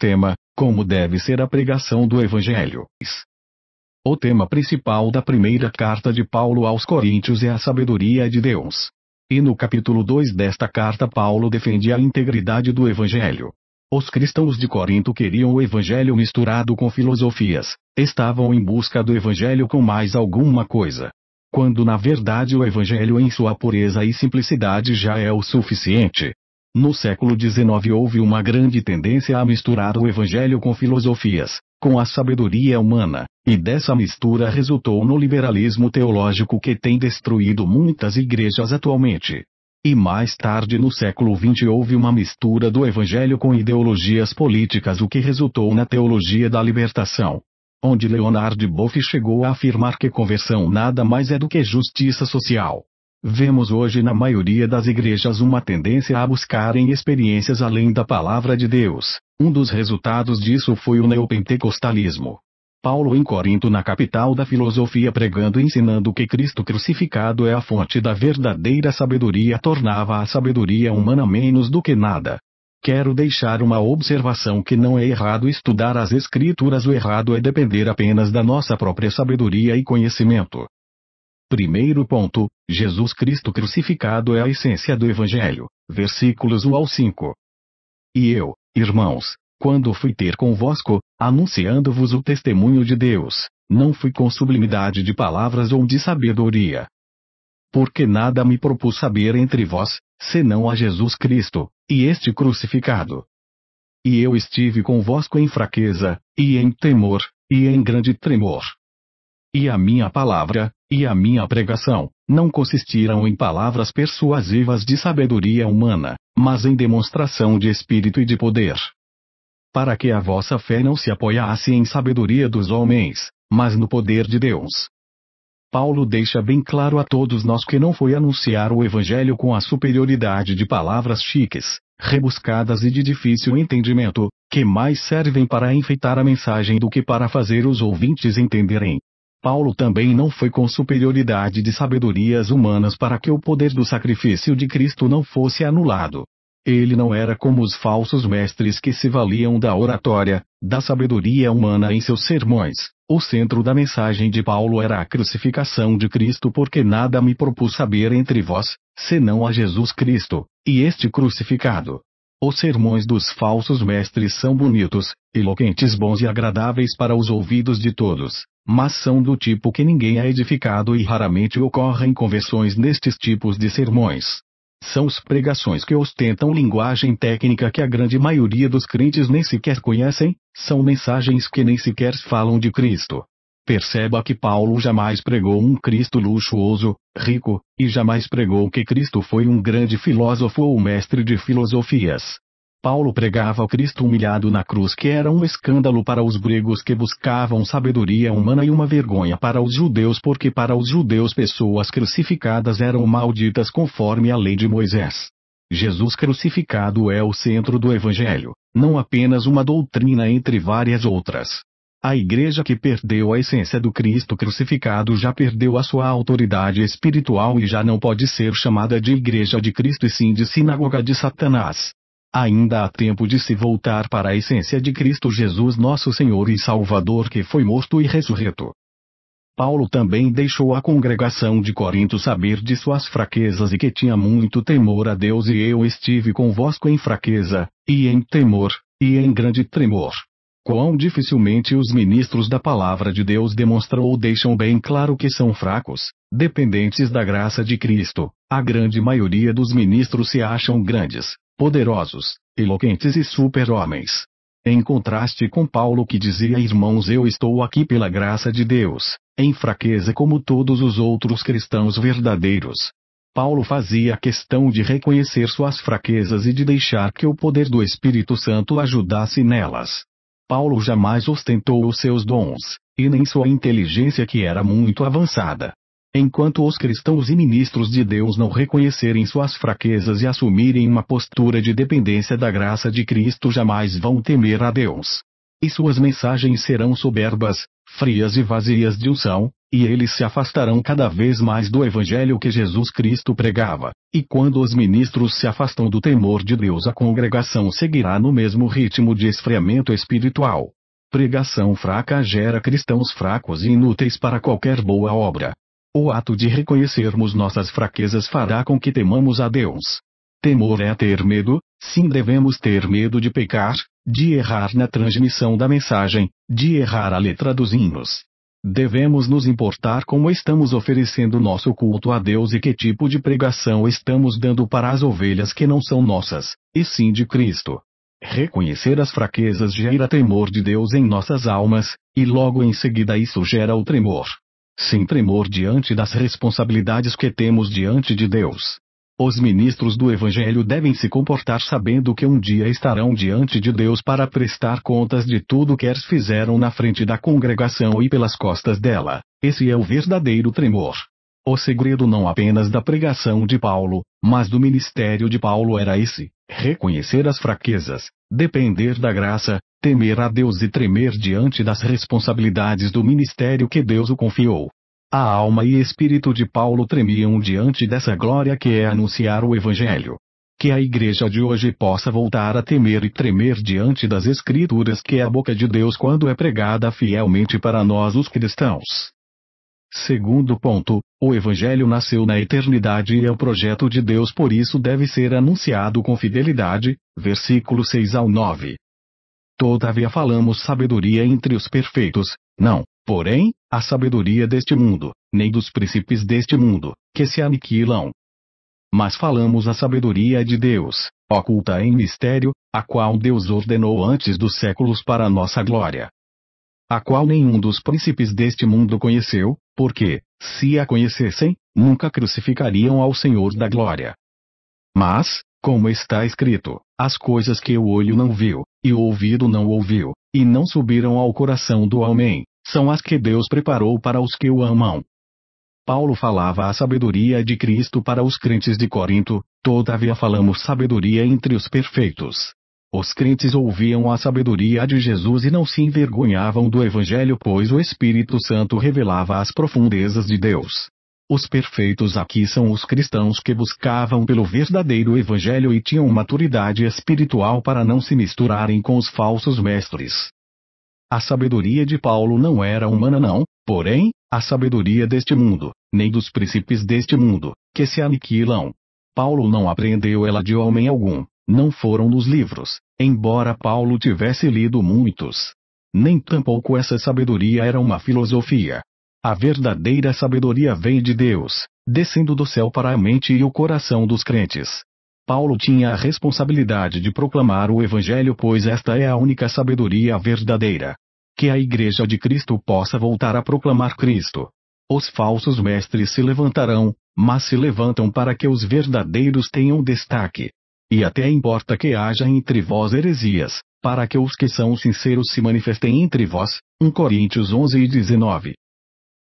Tema: Como deve ser a pregação do Evangelho? O tema principal da primeira carta de Paulo aos Coríntios é a sabedoria de Deus. E no capítulo 2 desta carta, Paulo defende a integridade do Evangelho. Os cristãos de Corinto queriam o Evangelho misturado com filosofias, estavam em busca do Evangelho com mais alguma coisa. Quando na verdade o Evangelho em sua pureza e simplicidade já é o suficiente, no século XIX houve uma grande tendência a misturar o evangelho com filosofias, com a sabedoria humana, e dessa mistura resultou no liberalismo teológico que tem destruído muitas igrejas atualmente. E mais tarde no século XX houve uma mistura do evangelho com ideologias políticas, o que resultou na teologia da libertação. Onde Leonard Boff chegou a afirmar que conversão nada mais é do que justiça social. Vemos hoje na maioria das igrejas uma tendência a buscarem experiências além da palavra de Deus. Um dos resultados disso foi o neopentecostalismo. Paulo em Corinto, na capital da filosofia, pregando e ensinando que Cristo crucificado é a fonte da verdadeira sabedoria, tornava a sabedoria humana menos do que nada. Quero deixar uma observação que não é errado estudar as escrituras, o errado é depender apenas da nossa própria sabedoria e conhecimento. Primeiro ponto, Jesus Cristo crucificado é a essência do Evangelho. Versículos 1 ao 5. E eu, irmãos, quando fui ter convosco, anunciando-vos o testemunho de Deus, não fui com sublimidade de palavras ou de sabedoria. Porque nada me propus saber entre vós, senão a Jesus Cristo, e este crucificado. E eu estive convosco em fraqueza, e em temor, e em grande tremor. E a minha palavra, e a minha pregação, não consistiram em palavras persuasivas de sabedoria humana, mas em demonstração de espírito e de poder. Para que a vossa fé não se apoiasse em sabedoria dos homens, mas no poder de Deus. Paulo deixa bem claro a todos nós que não foi anunciar o Evangelho com a superioridade de palavras chiques, rebuscadas e de difícil entendimento, que mais servem para enfeitar a mensagem do que para fazer os ouvintes entenderem. Paulo também não foi com superioridade de sabedorias humanas para que o poder do sacrifício de Cristo não fosse anulado. Ele não era como os falsos mestres que se valiam da oratória, da sabedoria humana em seus sermões. O centro da mensagem de Paulo era a crucificação de Cristo, porque nada me propus saber entre vós, senão a Jesus Cristo, e este crucificado. Os sermões dos falsos mestres são bonitos, eloquentes, bons e agradáveis para os ouvidos de todos, mas são do tipo que ninguém é edificado e raramente ocorrem conversões nestes tipos de sermões. São os pregações que ostentam linguagem técnica que a grande maioria dos crentes nem sequer conhecem, são mensagens que nem sequer falam de Cristo. Perceba que Paulo jamais pregou um Cristo luxuoso, rico, e jamais pregou que Cristo foi um grande filósofo ou mestre de filosofias. Paulo pregava o Cristo humilhado na cruz que era um escândalo para os gregos que buscavam sabedoria humana e uma vergonha para os judeus porque para os judeus pessoas crucificadas eram malditas conforme a lei de Moisés. Jesus crucificado é o centro do Evangelho, não apenas uma doutrina entre várias outras. A igreja que perdeu a essência do Cristo crucificado já perdeu a sua autoridade espiritual e já não pode ser chamada de Igreja de Cristo e sim de Sinagoga de Satanás. Ainda há tempo de se voltar para a essência de Cristo Jesus nosso Senhor e Salvador que foi morto e ressurreto. Paulo também deixou a congregação de Corinto saber de suas fraquezas e que tinha muito temor a Deus e eu estive convosco em fraqueza, e em temor, e em grande tremor. Quão dificilmente os ministros da palavra de Deus demonstram ou deixam bem claro que são fracos, dependentes da graça de Cristo, a grande maioria dos ministros se acham grandes, poderosos, eloquentes e super-homens. Em contraste com Paulo que dizia Irmãos eu estou aqui pela graça de Deus, em fraqueza como todos os outros cristãos verdadeiros. Paulo fazia questão de reconhecer suas fraquezas e de deixar que o poder do Espírito Santo ajudasse nelas. Paulo jamais ostentou os seus dons, e nem sua inteligência que era muito avançada. Enquanto os cristãos e ministros de Deus não reconhecerem suas fraquezas e assumirem uma postura de dependência da graça de Cristo, jamais vão temer a Deus. E suas mensagens serão soberbas, frias e vazias de unção, e eles se afastarão cada vez mais do evangelho que Jesus Cristo pregava. E quando os ministros se afastam do temor de Deus, a congregação seguirá no mesmo ritmo de esfriamento espiritual. Pregação fraca gera cristãos fracos e inúteis para qualquer boa obra. O ato de reconhecermos nossas fraquezas fará com que temamos a Deus. Temor é ter medo, sim devemos ter medo de pecar, de errar na transmissão da mensagem, de errar a letra dos hinos. Devemos nos importar como estamos oferecendo nosso culto a Deus e que tipo de pregação estamos dando para as ovelhas que não são nossas, e sim de Cristo. Reconhecer as fraquezas gera temor de Deus em nossas almas, e logo em seguida isso gera o tremor sem tremor diante das responsabilidades que temos diante de Deus. Os ministros do Evangelho devem se comportar sabendo que um dia estarão diante de Deus para prestar contas de tudo que eles fizeram na frente da congregação e pelas costas dela. Esse é o verdadeiro tremor. O segredo não apenas da pregação de Paulo, mas do ministério de Paulo era esse: reconhecer as fraquezas, depender da graça, temer a Deus e tremer diante das responsabilidades do ministério que Deus o confiou. A alma e espírito de Paulo tremiam diante dessa glória que é anunciar o Evangelho. Que a igreja de hoje possa voltar a temer e tremer diante das Escrituras que é a boca de Deus quando é pregada fielmente para nós os cristãos. Segundo ponto, o Evangelho nasceu na eternidade e é o projeto de Deus por isso deve ser anunciado com fidelidade, versículo 6 ao 9. Todavia falamos sabedoria entre os perfeitos, não, porém, a sabedoria deste mundo, nem dos príncipes deste mundo, que se aniquilam. Mas falamos a sabedoria de Deus, oculta em mistério, a qual Deus ordenou antes dos séculos para nossa glória. A qual nenhum dos príncipes deste mundo conheceu, porque, se a conhecessem, nunca crucificariam ao Senhor da glória. Mas, como está escrito, as coisas que o olho não viu, e o ouvido não ouviu, e não subiram ao coração do homem, são as que Deus preparou para os que o amam. Paulo falava a sabedoria de Cristo para os crentes de Corinto, todavia falamos sabedoria entre os perfeitos. Os crentes ouviam a sabedoria de Jesus e não se envergonhavam do Evangelho, pois o Espírito Santo revelava as profundezas de Deus. Os perfeitos aqui são os cristãos que buscavam pelo verdadeiro evangelho e tinham maturidade espiritual para não se misturarem com os falsos mestres. A sabedoria de Paulo não era humana, não, porém, a sabedoria deste mundo, nem dos príncipes deste mundo, que se aniquilam. Paulo não aprendeu ela de homem algum, não foram nos livros, embora Paulo tivesse lido muitos. Nem tampouco essa sabedoria era uma filosofia, a verdadeira sabedoria vem de Deus, descendo do céu para a mente e o coração dos crentes. Paulo tinha a responsabilidade de proclamar o Evangelho, pois esta é a única sabedoria verdadeira. Que a Igreja de Cristo possa voltar a proclamar Cristo. Os falsos mestres se levantarão, mas se levantam para que os verdadeiros tenham destaque. E até importa que haja entre vós heresias, para que os que são sinceros se manifestem entre vós. 1 Coríntios 11 e 19.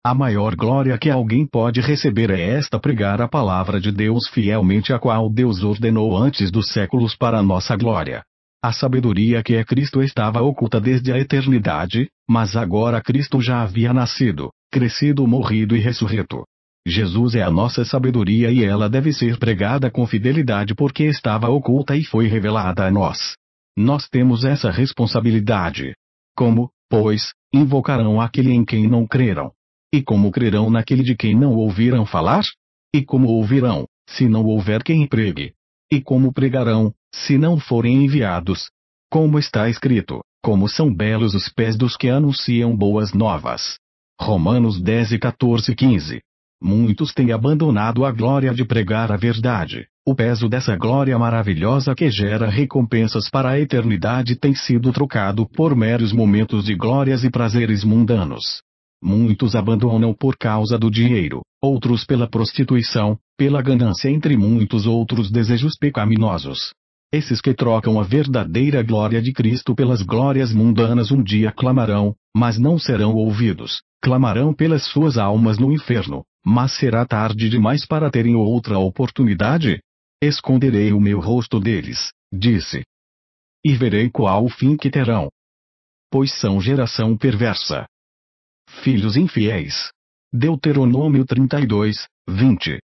A maior glória que alguém pode receber é esta pregar a palavra de Deus fielmente a qual Deus ordenou antes dos séculos para nossa glória. A sabedoria que é Cristo estava oculta desde a eternidade, mas agora Cristo já havia nascido, crescido, morrido e ressurreto. Jesus é a nossa sabedoria e ela deve ser pregada com fidelidade porque estava oculta e foi revelada a nós. Nós temos essa responsabilidade. Como, pois, invocarão aquele em quem não creram? E como crerão naquele de quem não ouviram falar? E como ouvirão, se não houver quem pregue? E como pregarão, se não forem enviados? Como está escrito, como são belos os pés dos que anunciam boas novas. Romanos 10 e 14 15. Muitos têm abandonado a glória de pregar a verdade. O peso dessa glória maravilhosa que gera recompensas para a eternidade tem sido trocado por meros momentos de glórias e prazeres mundanos. Muitos abandonam por causa do dinheiro, outros pela prostituição, pela ganância entre muitos outros desejos pecaminosos. Esses que trocam a verdadeira glória de Cristo pelas glórias mundanas um dia clamarão, mas não serão ouvidos, clamarão pelas suas almas no inferno, mas será tarde demais para terem outra oportunidade? Esconderei o meu rosto deles, disse. E verei qual o fim que terão. Pois são geração perversa, filhos infiéis. Deuteronômio 32, 20.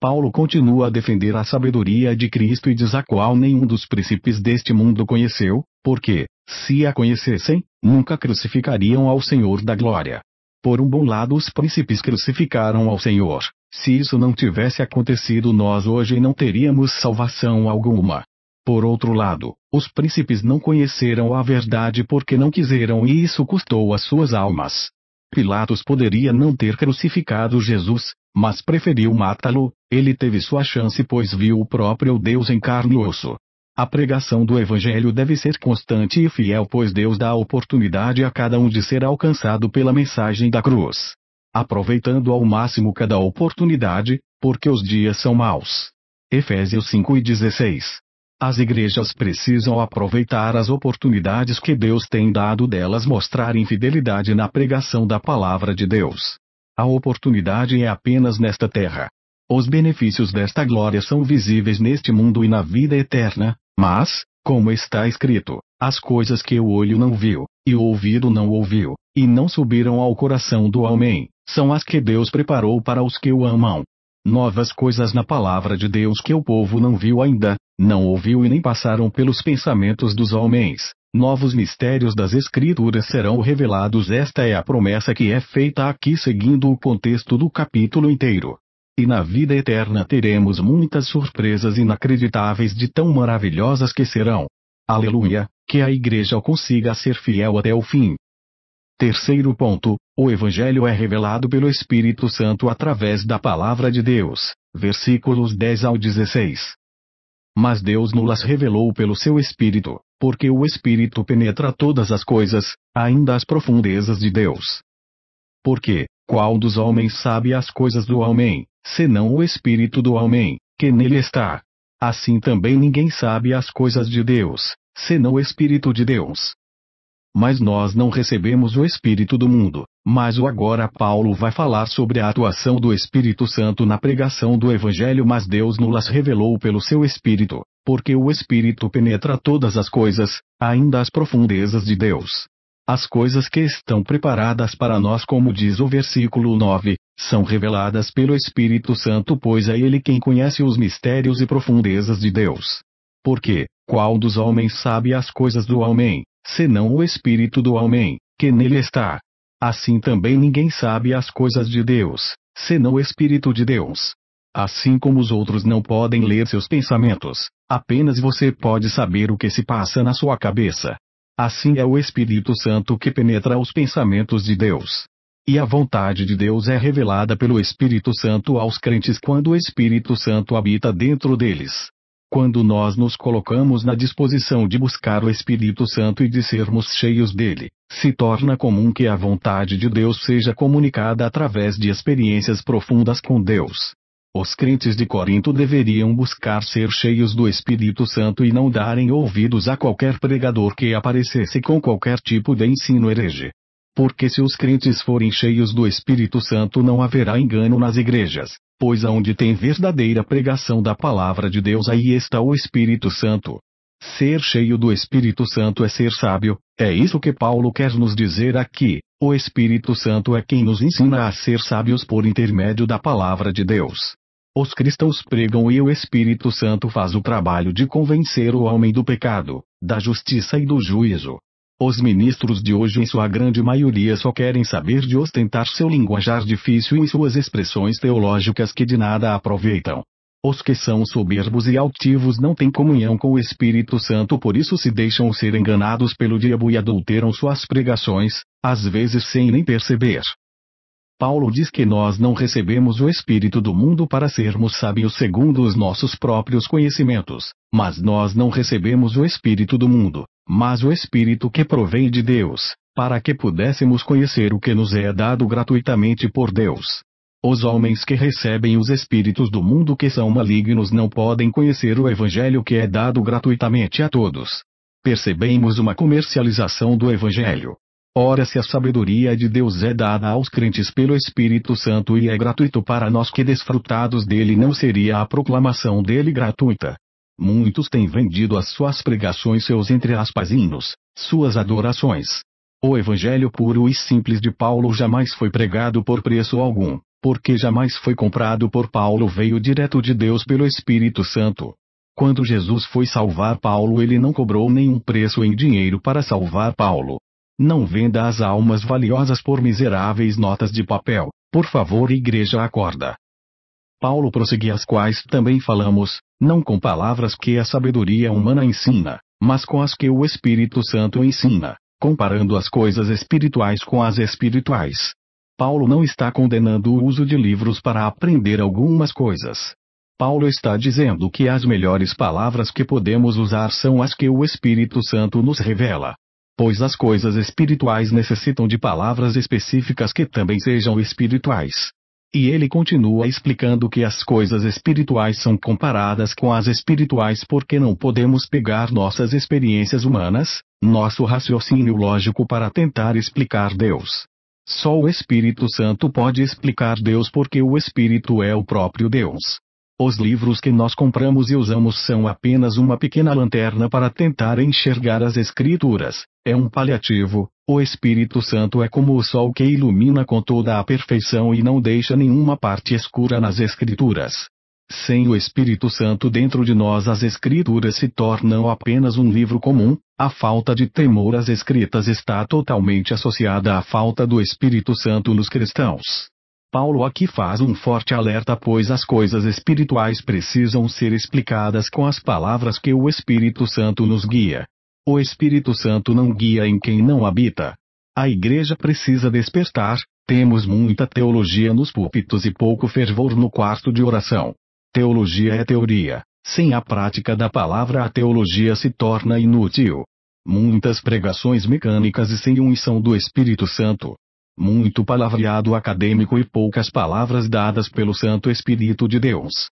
Paulo continua a defender a sabedoria de Cristo e diz a qual nenhum dos príncipes deste mundo conheceu, porque, se a conhecessem, nunca crucificariam ao Senhor da glória. Por um bom lado, os príncipes crucificaram ao Senhor. Se isso não tivesse acontecido, nós hoje não teríamos salvação alguma. Por outro lado, os príncipes não conheceram a verdade porque não quiseram e isso custou as suas almas. Pilatos poderia não ter crucificado Jesus, mas preferiu matá-lo, ele teve sua chance pois viu o próprio Deus em carne e osso. A pregação do Evangelho deve ser constante e fiel, pois Deus dá oportunidade a cada um de ser alcançado pela mensagem da cruz. Aproveitando ao máximo cada oportunidade, porque os dias são maus. Efésios 5 e 16. As igrejas precisam aproveitar as oportunidades que Deus tem dado delas mostrarem fidelidade na pregação da palavra de Deus. A oportunidade é apenas nesta terra. Os benefícios desta glória são visíveis neste mundo e na vida eterna, mas, como está escrito, as coisas que o olho não viu, e o ouvido não ouviu, e não subiram ao coração do homem, são as que Deus preparou para os que o amam. Novas coisas na palavra de Deus que o povo não viu ainda, não ouviu e nem passaram pelos pensamentos dos homens. Novos mistérios das Escrituras serão revelados. Esta é a promessa que é feita aqui, seguindo o contexto do capítulo inteiro. E na vida eterna teremos muitas surpresas inacreditáveis de tão maravilhosas que serão. Aleluia, que a igreja consiga ser fiel até o fim. Terceiro ponto: o Evangelho é revelado pelo Espírito Santo através da Palavra de Deus, versículos 10 ao 16 mas Deus nulas revelou pelo seu Espírito, porque o Espírito penetra todas as coisas, ainda as profundezas de Deus. Porque, qual dos homens sabe as coisas do homem, senão o Espírito do homem, que nele está? Assim também ninguém sabe as coisas de Deus, senão o Espírito de Deus. Mas nós não recebemos o Espírito do mundo, mas o agora Paulo vai falar sobre a atuação do Espírito Santo na pregação do Evangelho, mas Deus nos revelou pelo seu Espírito, porque o Espírito penetra todas as coisas, ainda as profundezas de Deus. As coisas que estão preparadas para nós, como diz o versículo 9, são reveladas pelo Espírito Santo, pois é ele quem conhece os mistérios e profundezas de Deus. Porque, qual dos homens sabe as coisas do homem, senão o Espírito do homem, que nele está. Assim também ninguém sabe as coisas de Deus, senão o Espírito de Deus. Assim como os outros não podem ler seus pensamentos, apenas você pode saber o que se passa na sua cabeça. Assim é o Espírito Santo que penetra os pensamentos de Deus. E a vontade de Deus é revelada pelo Espírito Santo aos crentes quando o Espírito Santo habita dentro deles quando nós nos colocamos na disposição de buscar o Espírito Santo e de sermos cheios dele, se torna comum que a vontade de Deus seja comunicada através de experiências profundas com Deus. Os crentes de Corinto deveriam buscar ser cheios do Espírito Santo e não darem ouvidos a qualquer pregador que aparecesse com qualquer tipo de ensino herege. Porque se os crentes forem cheios do Espírito Santo não haverá engano nas igrejas, pois aonde tem verdadeira pregação da palavra de Deus aí está o Espírito Santo. Ser cheio do Espírito Santo é ser sábio, é isso que Paulo quer nos dizer aqui. O Espírito Santo é quem nos ensina a ser sábios por intermédio da palavra de Deus. Os cristãos pregam e o Espírito Santo faz o trabalho de convencer o homem do pecado, da justiça e do juízo. Os ministros de hoje, em sua grande maioria, só querem saber de ostentar seu linguajar difícil e suas expressões teológicas que de nada aproveitam. Os que são soberbos e altivos não têm comunhão com o Espírito Santo, por isso se deixam ser enganados pelo diabo e adulteram suas pregações, às vezes sem nem perceber. Paulo diz que nós não recebemos o Espírito do mundo para sermos sábios segundo os nossos próprios conhecimentos, mas nós não recebemos o Espírito do mundo, mas o Espírito que provém de Deus, para que pudéssemos conhecer o que nos é dado gratuitamente por Deus. Os homens que recebem os espíritos do mundo que são malignos não podem conhecer o Evangelho que é dado gratuitamente a todos. Percebemos uma comercialização do Evangelho. Ora, se a sabedoria de Deus é dada aos crentes pelo Espírito Santo e é gratuito para nós que desfrutados dele, não seria a proclamação dele gratuita? Muitos têm vendido as suas pregações, seus entre aspas hinos, suas adorações. O evangelho puro e simples de Paulo jamais foi pregado por preço algum, porque jamais foi comprado por Paulo, veio direto de Deus pelo Espírito Santo. Quando Jesus foi salvar Paulo, ele não cobrou nenhum preço em dinheiro para salvar Paulo. Não venda as almas valiosas por miseráveis notas de papel, por favor, igreja acorda. Paulo prosseguia as quais também falamos, não com palavras que a sabedoria humana ensina, mas com as que o Espírito Santo ensina, comparando as coisas espirituais com as espirituais. Paulo não está condenando o uso de livros para aprender algumas coisas. Paulo está dizendo que as melhores palavras que podemos usar são as que o Espírito Santo nos revela. Pois as coisas espirituais necessitam de palavras específicas que também sejam espirituais. E ele continua explicando que as coisas espirituais são comparadas com as espirituais porque não podemos pegar nossas experiências humanas, nosso raciocínio lógico para tentar explicar Deus. Só o Espírito Santo pode explicar Deus porque o Espírito é o próprio Deus. Os livros que nós compramos e usamos são apenas uma pequena lanterna para tentar enxergar as Escrituras, é um paliativo, o Espírito Santo é como o sol que ilumina com toda a perfeição e não deixa nenhuma parte escura nas Escrituras. Sem o Espírito Santo dentro de nós, as Escrituras se tornam apenas um livro comum, a falta de temor às Escritas está totalmente associada à falta do Espírito Santo nos cristãos. Paulo aqui faz um forte alerta, pois as coisas espirituais precisam ser explicadas com as palavras que o Espírito Santo nos guia. O Espírito Santo não guia em quem não habita. A igreja precisa despertar, temos muita teologia nos púlpitos e pouco fervor no quarto de oração. Teologia é teoria. Sem a prática da palavra, a teologia se torna inútil. Muitas pregações mecânicas e sem unção do Espírito Santo. Muito palavreado acadêmico e poucas palavras dadas pelo Santo Espírito de Deus.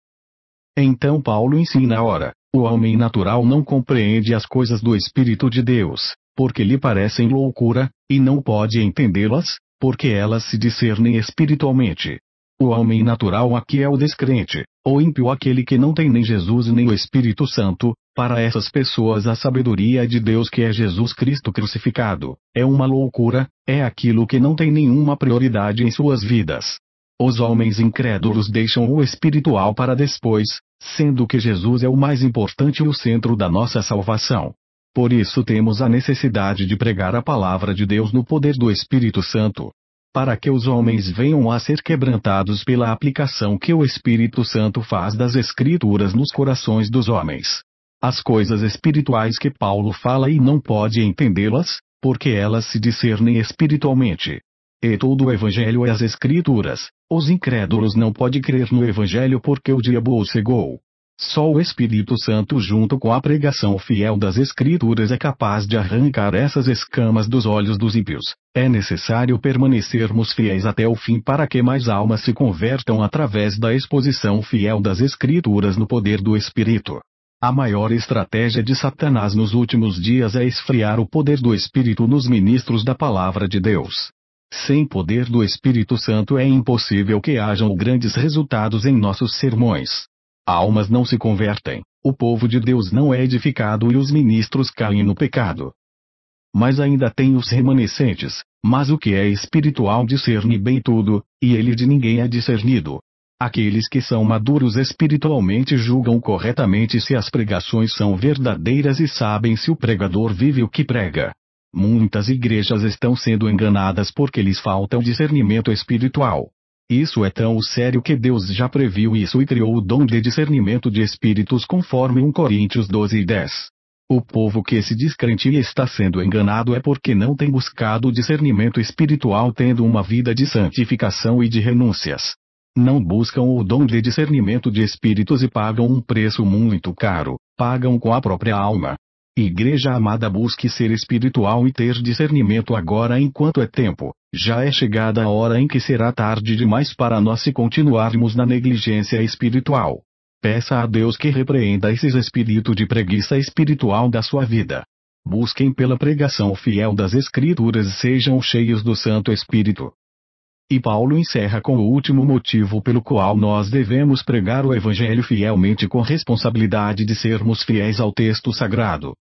Então Paulo ensina ora, o homem natural não compreende as coisas do Espírito de Deus, porque lhe parecem loucura, e não pode entendê-las, porque elas se discernem espiritualmente. O homem natural aqui é o descrente, ou ímpio aquele que não tem nem Jesus nem o Espírito Santo, para essas pessoas a sabedoria de Deus que é Jesus Cristo crucificado, é uma loucura, é aquilo que não tem nenhuma prioridade em suas vidas. Os homens incrédulos deixam o espiritual para depois, sendo que Jesus é o mais importante e o centro da nossa salvação. Por isso temos a necessidade de pregar a palavra de Deus no poder do Espírito Santo. Para que os homens venham a ser quebrantados pela aplicação que o Espírito Santo faz das Escrituras nos corações dos homens. As coisas espirituais que Paulo fala e não pode entendê-las, porque elas se discernem espiritualmente e todo o Evangelho é as Escrituras. Os incrédulos não podem crer no Evangelho porque o diabo o cegou. Só o Espírito Santo, junto com a pregação fiel das Escrituras, é capaz de arrancar essas escamas dos olhos dos ímpios. É necessário permanecermos fiéis até o fim para que mais almas se convertam através da exposição fiel das Escrituras no poder do Espírito. A maior estratégia de Satanás nos últimos dias é esfriar o poder do Espírito nos ministros da Palavra de Deus. Sem poder do Espírito Santo é impossível que hajam grandes resultados em nossos sermões. Almas não se convertem, o povo de Deus não é edificado e os ministros caem no pecado. Mas ainda tem os remanescentes, mas o que é espiritual discerne bem tudo, e ele de ninguém é discernido. Aqueles que são maduros espiritualmente julgam corretamente se as pregações são verdadeiras e sabem se o pregador vive o que prega. Muitas igrejas estão sendo enganadas porque lhes falta o discernimento espiritual. Isso é tão sério que Deus já previu isso e criou o dom de discernimento de espíritos conforme 1 Coríntios 12 e 10. O povo que se descrente e está sendo enganado é porque não tem buscado o discernimento espiritual tendo uma vida de santificação e de renúncias. Não buscam o dom de discernimento de espíritos e pagam um preço muito caro, pagam com a própria alma, Igreja amada, busque ser espiritual e ter discernimento agora enquanto é tempo. Já é chegada a hora em que será tarde demais para nós se continuarmos na negligência espiritual. Peça a Deus que repreenda esses espíritos de preguiça espiritual da sua vida. Busquem pela pregação fiel das Escrituras e sejam cheios do Santo Espírito. E Paulo encerra com o último motivo pelo qual nós devemos pregar o Evangelho fielmente com responsabilidade de sermos fiéis ao texto sagrado.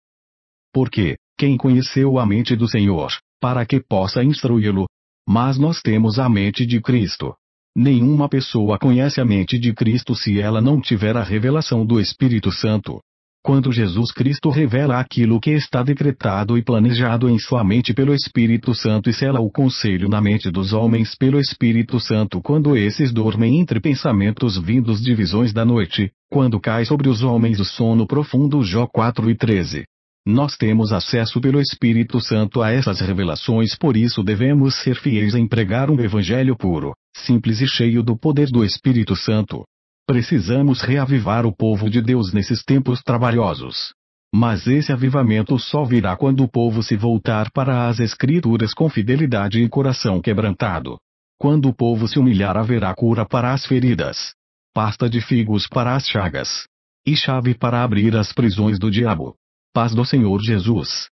Porque, quem conheceu a mente do Senhor, para que possa instruí-lo? Mas nós temos a mente de Cristo. Nenhuma pessoa conhece a mente de Cristo se ela não tiver a revelação do Espírito Santo. Quando Jesus Cristo revela aquilo que está decretado e planejado em sua mente pelo Espírito Santo e sela o conselho na mente dos homens pelo Espírito Santo quando esses dormem entre pensamentos vindos de visões da noite, quando cai sobre os homens o sono profundo Jó 4 e 13. Nós temos acesso pelo Espírito Santo a essas revelações, por isso devemos ser fiéis em pregar um evangelho puro, simples e cheio do poder do Espírito Santo. Precisamos reavivar o povo de Deus nesses tempos trabalhosos. Mas esse avivamento só virá quando o povo se voltar para as Escrituras com fidelidade e coração quebrantado. Quando o povo se humilhar, haverá cura para as feridas, pasta de figos para as chagas, e chave para abrir as prisões do diabo. Paz do Senhor Jesus.